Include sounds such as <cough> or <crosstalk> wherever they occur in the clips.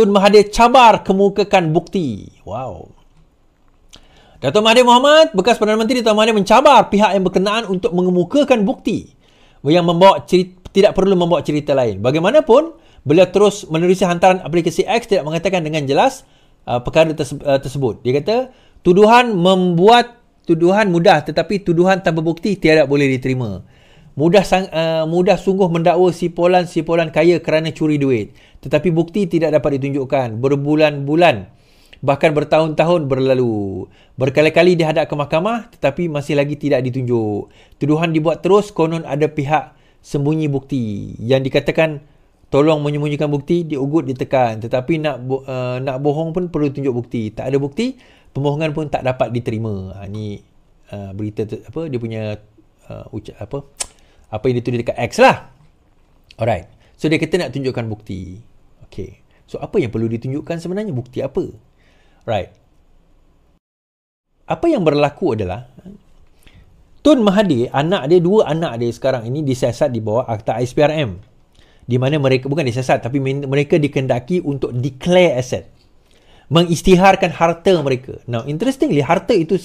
Tun Mahathir cabar kemukakan bukti. Wow. Datuk Mahathir Mohamad, bekas Perdana Menteri Datuk Mahathir mencabar pihak yang berkenaan untuk mengemukakan bukti yang membawa cerita, tidak perlu membawa cerita lain. Bagaimanapun, beliau terus menerusi hantaran aplikasi X tidak mengatakan dengan jelas uh, perkara terse- uh, tersebut. Dia kata, tuduhan membuat tuduhan mudah tetapi tuduhan tanpa bukti tiada boleh diterima. Mudah sang, uh, mudah sungguh mendakwa si polan si polan kaya kerana curi duit. Tetapi bukti tidak dapat ditunjukkan. Berbulan-bulan bahkan bertahun-tahun berlalu. Berkali-kali dihadap ke mahkamah tetapi masih lagi tidak ditunjuk. Tuduhan dibuat terus konon ada pihak sembunyi bukti. Yang dikatakan tolong menyembunyikan bukti diugut ditekan tetapi nak uh, nak bohong pun perlu tunjuk bukti. Tak ada bukti, pembohongan pun tak dapat diterima. Ha uh, berita apa dia punya uh, ucap apa uh, apa yang ditulis dekat X lah. Alright. So dia kata nak tunjukkan bukti. Okay. So apa yang perlu ditunjukkan sebenarnya? Bukti apa? Right. Apa yang berlaku adalah Tun Mahathir, anak dia, dua anak dia sekarang ini disiasat di bawah akta ISPRM. Di mana mereka, bukan disiasat tapi mereka dikendaki untuk declare aset. mengistiharkan harta mereka. Now, interestingly, harta itu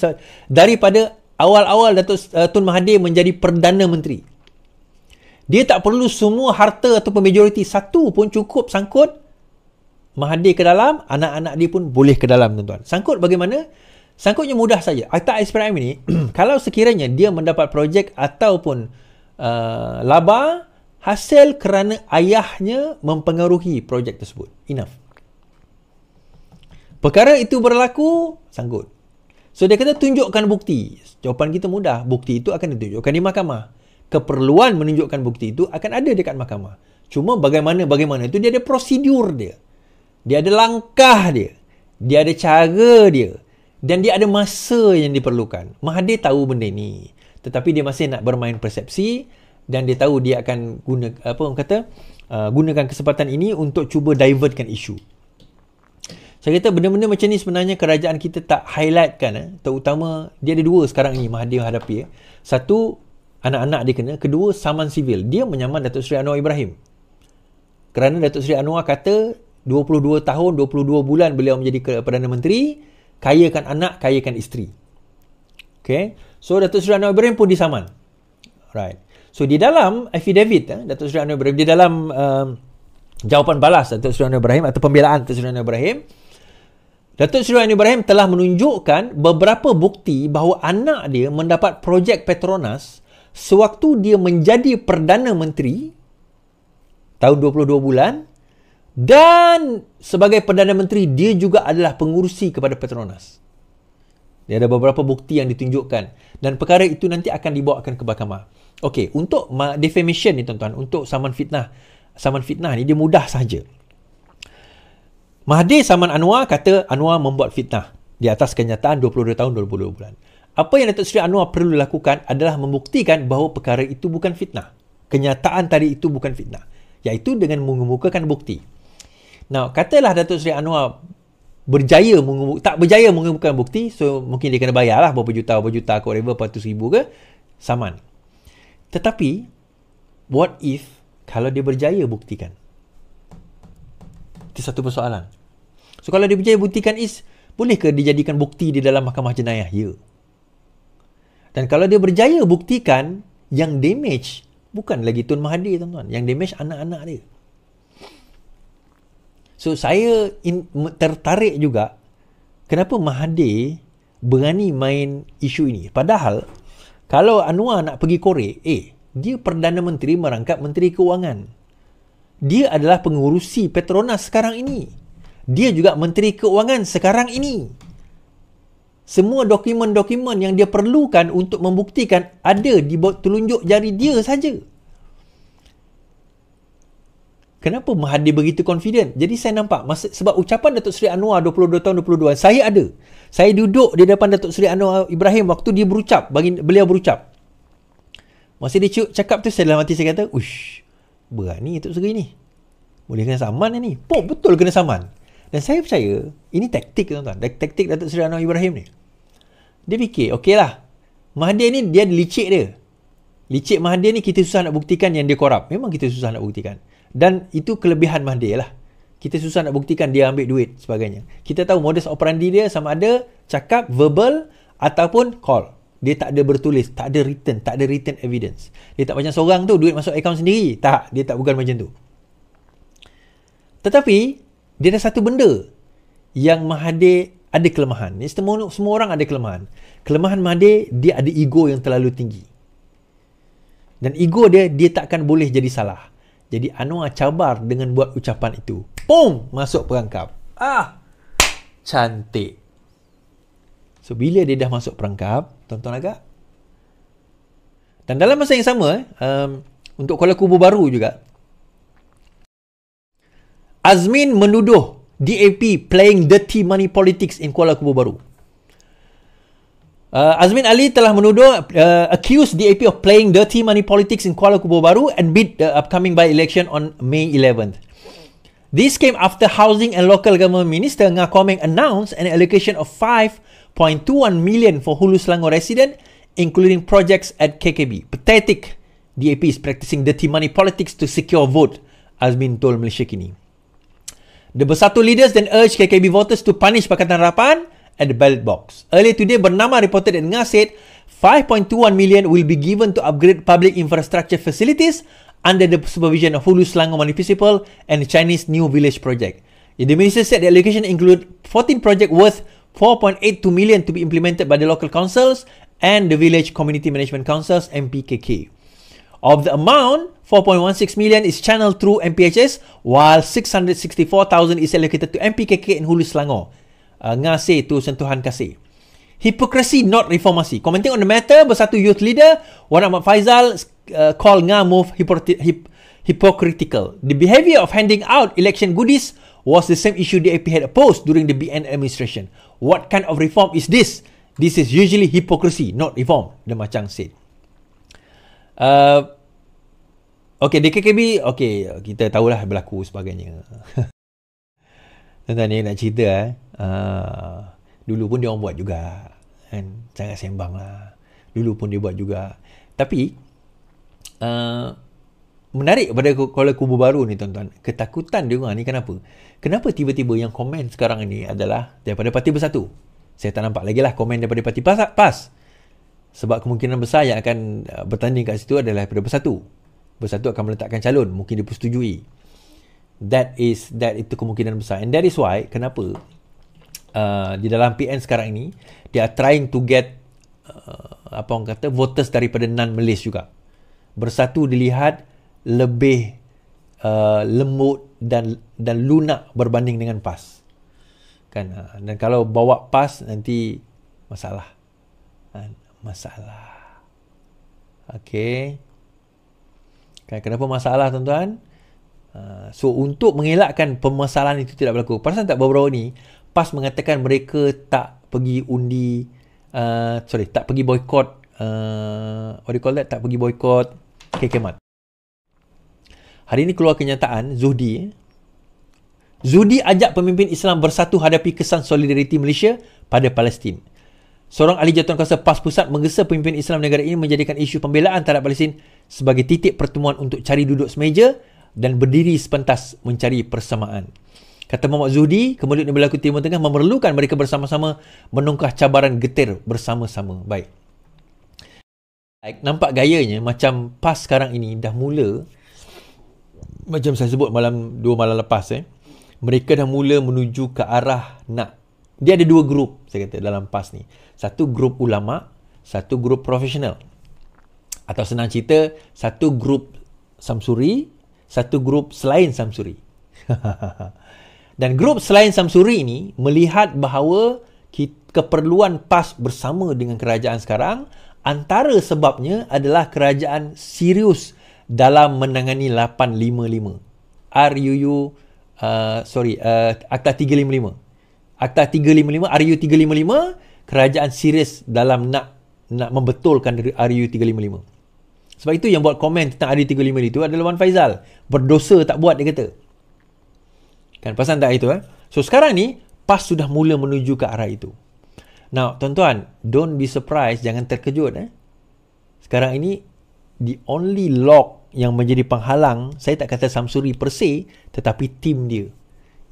daripada awal-awal Datuk uh, Tun Mahathir menjadi Perdana Menteri. Dia tak perlu semua harta atau majoriti satu pun cukup sangkut Mahathir ke dalam, anak-anak dia pun boleh ke dalam tuan-tuan. Sangkut bagaimana? Sangkutnya mudah saja. Akta SPRM ini, kalau sekiranya dia mendapat projek ataupun uh, laba, hasil kerana ayahnya mempengaruhi projek tersebut. Enough. Perkara itu berlaku, sangkut. So, dia kata tunjukkan bukti. Jawapan kita mudah. Bukti itu akan ditunjukkan di mahkamah keperluan menunjukkan bukti itu akan ada dekat mahkamah. Cuma bagaimana-bagaimana itu dia ada prosedur dia. Dia ada langkah dia. Dia ada cara dia. Dan dia ada masa yang diperlukan. Mahathir tahu benda ni. Tetapi dia masih nak bermain persepsi dan dia tahu dia akan guna apa orang kata uh, gunakan kesempatan ini untuk cuba divertkan isu. Saya kata benda-benda macam ni sebenarnya kerajaan kita tak highlightkan eh. Terutama dia ada dua sekarang ni Mahathir hadapi eh. Satu anak-anak dia kena. Kedua, saman sivil. Dia menyaman Datuk Seri Anwar Ibrahim. Kerana Datuk Seri Anwar kata 22 tahun, 22 bulan beliau menjadi Perdana Menteri, kayakan anak, kayakan isteri. Okay. So, Datuk Seri Anwar Ibrahim pun disaman. Right. So, di dalam affidavit, eh, Datuk Seri Anwar Ibrahim, di dalam uh, jawapan balas Datuk Seri Anwar Ibrahim atau pembelaan Datuk Seri Anwar Ibrahim, Datuk Seri Anwar Ibrahim telah menunjukkan beberapa bukti bahawa anak dia mendapat projek Petronas sewaktu dia menjadi Perdana Menteri tahun 22 bulan dan sebagai Perdana Menteri dia juga adalah pengurusi kepada Petronas. Dia ada beberapa bukti yang ditunjukkan dan perkara itu nanti akan dibawakan ke mahkamah. Okey, untuk defamation ni tuan-tuan, untuk saman fitnah, saman fitnah ni dia mudah saja. Mahdi Saman Anwar kata Anwar membuat fitnah di atas kenyataan 22 tahun 22 bulan. Apa yang Datuk Seri Anwar perlu lakukan adalah membuktikan bahawa perkara itu bukan fitnah. Kenyataan tadi itu bukan fitnah. Iaitu dengan mengemukakan bukti. Now, katalah Datuk Seri Anwar berjaya mengemuk, tak berjaya mengemukakan bukti, so mungkin dia kena bayarlah lah berapa juta, berapa juta, kot whatever, patut ribu ke, saman. Tetapi, what if kalau dia berjaya buktikan? Itu satu persoalan. So, kalau dia berjaya buktikan is, bolehkah dijadikan bukti di dalam mahkamah jenayah? Ya. Yeah. Dan kalau dia berjaya buktikan yang damage bukan lagi Tun Mahathir tuan-tuan, yang damage anak-anak dia. So saya in, tertarik juga kenapa Mahathir berani main isu ini. Padahal kalau Anwar nak pergi Korea, eh dia Perdana Menteri merangkap Menteri Keuangan. Dia adalah pengurusi Petronas sekarang ini. Dia juga Menteri Keuangan sekarang ini semua dokumen-dokumen yang dia perlukan untuk membuktikan ada di telunjuk jari dia saja. Kenapa Mahathir begitu confident? Jadi saya nampak masa, sebab ucapan Datuk Seri Anwar 22 tahun 22 an saya ada. Saya duduk di depan Datuk Seri Anwar Ibrahim waktu dia berucap, bagi, beliau berucap. Masa dia cakap tu saya dalam hati saya kata, "Ush, berani Datuk Seri ni. Boleh kena saman ni. Pok betul kena saman." Dan saya percaya, ini taktik tuan-tuan. Taktik Datuk Seri Anwar Ibrahim ni. Dia fikir, okey lah. Mahathir ni dia licik dia. Licik Mahathir ni kita susah nak buktikan yang dia korup. Memang kita susah nak buktikan. Dan itu kelebihan Mahathir lah. Kita susah nak buktikan dia ambil duit sebagainya. Kita tahu modus operandi dia sama ada cakap verbal ataupun call. Dia tak ada bertulis, tak ada written, tak ada written evidence. Dia tak macam seorang tu duit masuk account sendiri. Tak, dia tak bukan macam tu. Tetapi dia ada satu benda yang Mahathir ada kelemahan. Ini semua, semua orang ada kelemahan. Kelemahan Mahathir, dia ada ego yang terlalu tinggi. Dan ego dia, dia takkan boleh jadi salah. Jadi Anwar cabar dengan buat ucapan itu. Pum! Masuk perangkap. Ah! Cantik. So, bila dia dah masuk perangkap, tonton agak. Dan dalam masa yang sama, eh, um, untuk Kuala Kubu baru juga, Azmin menuduh DAP playing dirty money politics in Kuala Kubu Baru. Uh, Azmin Ali telah menuduh uh, accuse DAP of playing dirty money politics in Kuala Kubu Baru and beat the upcoming by election on May 11th. This came after Housing and Local Government Minister Ngah Komeng announced an allocation of 5.21 million for Hulu Selangor resident including projects at KKB. Pathetic. DAP is practicing dirty money politics to secure vote, Azmin told Malaysia Kini. The Bersatu Leaders then urged KKB voters to punish Pakatan Harapan at the ballot box. Earlier today, Bernama reported that Ngah said 5.21 million will be given to upgrade public infrastructure facilities under the supervision of Hulu Selangor Municipal and the Chinese New Village Project. The minister said the allocation include 14 project worth 4.82 million to be implemented by the local councils and the Village Community Management Councils, MPKK. Of the amount, 4.16 million is channeled through MPHS while 664,000 is allocated to MPKK in Hulu Selangor. Uh, ngasih tu sentuhan kasih. Hypocrisy not reformasi. Commenting on the matter, bersatu youth leader, Wan Ahmad Faizal uh, call Nga move hypocrit- hypocritical. The behavior of handing out election goodies was the same issue DAP had opposed during the BN administration. What kind of reform is this? This is usually hypocrisy, not reform. The Machang said. Uh, okay, DKKB, okay, kita tahulah berlaku sebagainya. <laughs> Tuan-tuan ni nak cerita eh. Uh, dulu pun dia orang buat juga. Kan? Sangat sembang lah. Dulu pun dia buat juga. Tapi, uh, menarik pada kepala kubu baru ni tuan-tuan. Ketakutan dia orang ni kenapa? Kenapa tiba-tiba yang komen sekarang ni adalah daripada Parti Bersatu? Saya tak nampak lagi lah komen daripada Parti Pas. pas sebab kemungkinan besar yang akan uh, bertanding kat situ adalah daripada bersatu bersatu akan meletakkan calon mungkin dia persetujui that is that itu kemungkinan besar and that is why kenapa uh, di dalam PN sekarang ini they are trying to get uh, apa orang kata voters daripada non Malays juga bersatu dilihat lebih uh, lembut dan dan lunak berbanding dengan PAS kan uh, dan kalau bawa PAS nanti masalah uh, masalah. Okay. Kan, kenapa masalah tuan-tuan? Ah, so untuk mengelakkan permasalahan itu tidak berlaku. Perasan tak beberapa ni, PAS mengatakan mereka tak pergi undi, uh, sorry, tak pergi boycott uh, ah, what do you call that? Tak pergi boycott. KKMAT. Hari ini keluar kenyataan Zuhdi. Eh? Zuhdi ajak pemimpin Islam bersatu hadapi kesan solidariti Malaysia pada Palestin. Seorang ahli jawatan kuasa PAS Pusat menggesa pemimpin Islam negara ini menjadikan isu pembelaan terhadap Palestin sebagai titik pertemuan untuk cari duduk semeja dan berdiri sepentas mencari persamaan. Kata Muhammad Zuhdi, kemudian yang berlaku Timur Tengah memerlukan mereka bersama-sama menungkah cabaran getir bersama-sama. Baik. Baik. Nampak gayanya macam PAS sekarang ini dah mula macam saya sebut malam dua malam lepas eh mereka dah mula menuju ke arah nak dia ada dua grup, saya kata, dalam PAS ni. Satu grup ulama, satu grup profesional. Atau senang cerita, satu grup Samsuri, satu grup selain Samsuri. <laughs> Dan grup selain Samsuri ni melihat bahawa keperluan PAS bersama dengan kerajaan sekarang antara sebabnya adalah kerajaan serius dalam menangani 855. RUU, uh, sorry, uh, Akta 355. Akta 355, RU355, kerajaan serius dalam nak nak membetulkan RU355. Sebab itu yang buat komen tentang RU355 itu adalah Wan Faizal. Berdosa tak buat dia kata. Kan pasal tak itu eh. So sekarang ni PAS sudah mula menuju ke arah itu. Now, tuan-tuan, don't be surprised, jangan terkejut eh. Sekarang ini the only lock yang menjadi penghalang, saya tak kata Samsuri per se, tetapi tim dia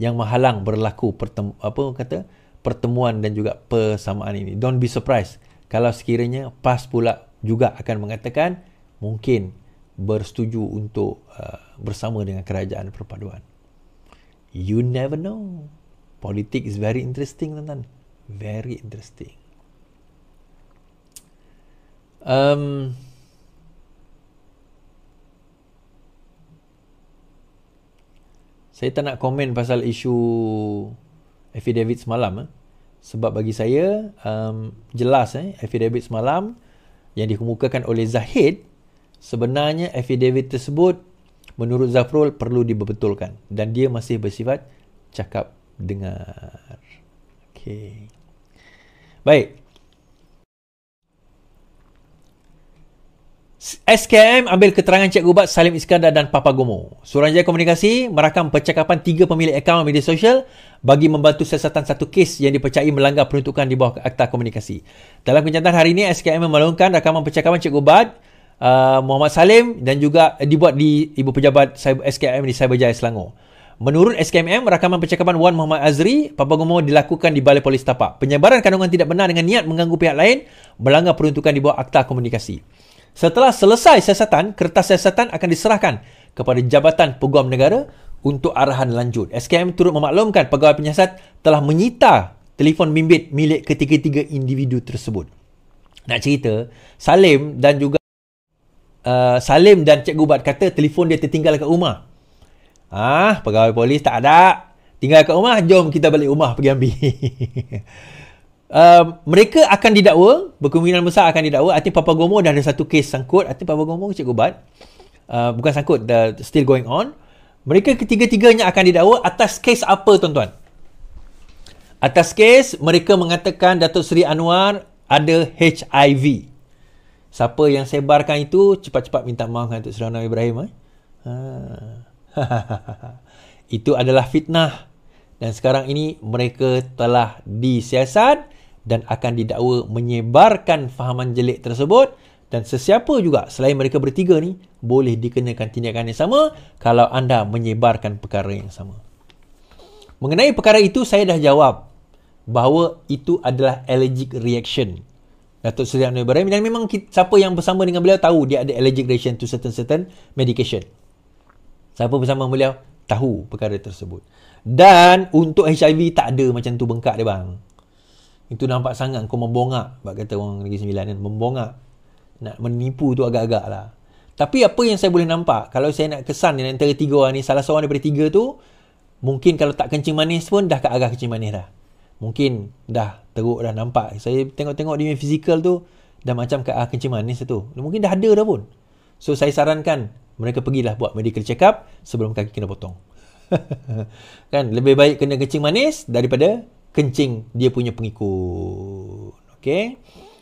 yang menghalang berlaku pertem- apa kata pertemuan dan juga persamaan ini. Don't be surprised kalau sekiranya PAS pula juga akan mengatakan mungkin bersetuju untuk uh, bersama dengan kerajaan perpaduan. You never know. Politik is very interesting, tuan-tuan. Very interesting. Um, saya tak nak komen pasal isu affidavit semalam eh. sebab bagi saya um, jelas eh, affidavit semalam yang dikemukakan oleh Zahid sebenarnya affidavit tersebut menurut Zafrul perlu dibetulkan dan dia masih bersifat cakap dengar. Okay. Baik, SKM ambil keterangan Cikgu Bat Salim Iskandar dan Papa Gomo. Suruhanjaya Komunikasi merakam percakapan tiga pemilik akaun media sosial bagi membantu siasatan satu kes yang dipercayai melanggar peruntukan di bawah Akta Komunikasi. Dalam kenyataan hari ini, SKM memalukan rakaman percakapan Cikgu Bat uh, Muhammad Salim dan juga dibuat di Ibu Pejabat SKM di Cyberjaya Selangor. Menurut SKMM, rakaman percakapan Wan Muhammad Azri, Papa Gomo dilakukan di Balai Polis Tapak. Penyebaran kandungan tidak benar dengan niat mengganggu pihak lain melanggar peruntukan di bawah Akta Komunikasi. Setelah selesai siasatan, kertas siasatan akan diserahkan kepada Jabatan Peguam Negara untuk arahan lanjut. SKM turut memaklumkan pegawai penyiasat telah menyita telefon bimbit milik ketiga-tiga individu tersebut. Nak cerita, Salim dan juga uh, Salim dan Cikgu Gubat kata telefon dia tertinggal kat rumah. Ah, pegawai polis tak ada. Tinggal kat rumah, jom kita balik rumah pergi ambil. <laughs> Uh, mereka akan didakwa, berkemungkinan besar akan didakwa. Arti Papa Gomo dah ada satu kes sangkut. Arti Papa Gomo, Cik Gubat. Uh, ehm, bukan sangkut, the, still going on. Mereka ketiga-tiganya akan didakwa atas kes apa, tuan-tuan? Atas kes, mereka mengatakan Datuk Seri Anwar ada HIV. Siapa yang sebarkan itu, cepat-cepat minta maaf dengan Datuk Seri Anwar Ibrahim. Eh? Ha. <laughs> itu adalah fitnah. Dan sekarang ini mereka telah disiasat dan akan didakwa menyebarkan fahaman jelek tersebut dan sesiapa juga selain mereka bertiga ni boleh dikenakan tindakan yang sama kalau anda menyebarkan perkara yang sama. Mengenai perkara itu saya dah jawab bahawa itu adalah allergic reaction. Datuk Seri Anwar Ibrahim dan memang kita, siapa yang bersama dengan beliau tahu dia ada allergic reaction to certain certain medication. Siapa bersama beliau tahu perkara tersebut. Dan untuk HIV tak ada macam tu bengkak dia bang. Itu nampak sangat kau membongak Sebab kata orang Negeri Sembilan kan Membongak Nak menipu tu agak-agak lah Tapi apa yang saya boleh nampak Kalau saya nak kesan ni Antara tiga orang ni Salah seorang daripada tiga tu Mungkin kalau tak kencing manis pun Dah ke arah kencing manis dah Mungkin dah teruk dah nampak Saya tengok-tengok dia fizikal tu Dah macam ke arah kencing manis tu Mungkin dah ada dah pun So saya sarankan Mereka pergilah buat medical check up Sebelum kaki kena potong <laughs> kan lebih baik kena kencing manis daripada kencing dia punya pengikut. Okey.